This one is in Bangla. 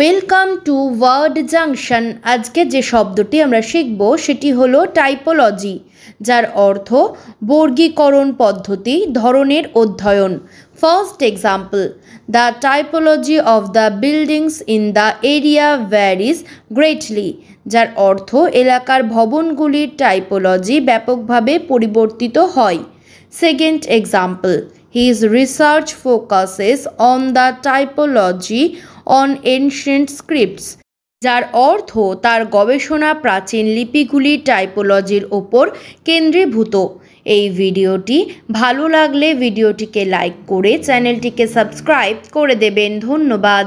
ওয়েলকাম টু ওয়ার্ড জাংশন আজকে যে শব্দটি আমরা শিখব সেটি হলো টাইপোলজি যার অর্থ বর্গীকরণ পদ্ধতি ধরনের অধ্যয়ন first example the typology of the buildings in the area varies greatly যার অর্থ এলাকার ভবনগুলির টাইপোলজি ব্যাপকভাবে পরিবর্তিত হয় second example His research focuses on the typology on ancient scripts যার অর্থ তার গবেষণা প্রাচীন লিপিগুলি টাইপোলজির ওপর কেন্দ্রীভূত এই ভিডিওটি ভালো লাগলে ভিডিওটিকে লাইক করে চ্যানেলটিকে সাবস্ক্রাইব করে দেবেন ধন্যবাদ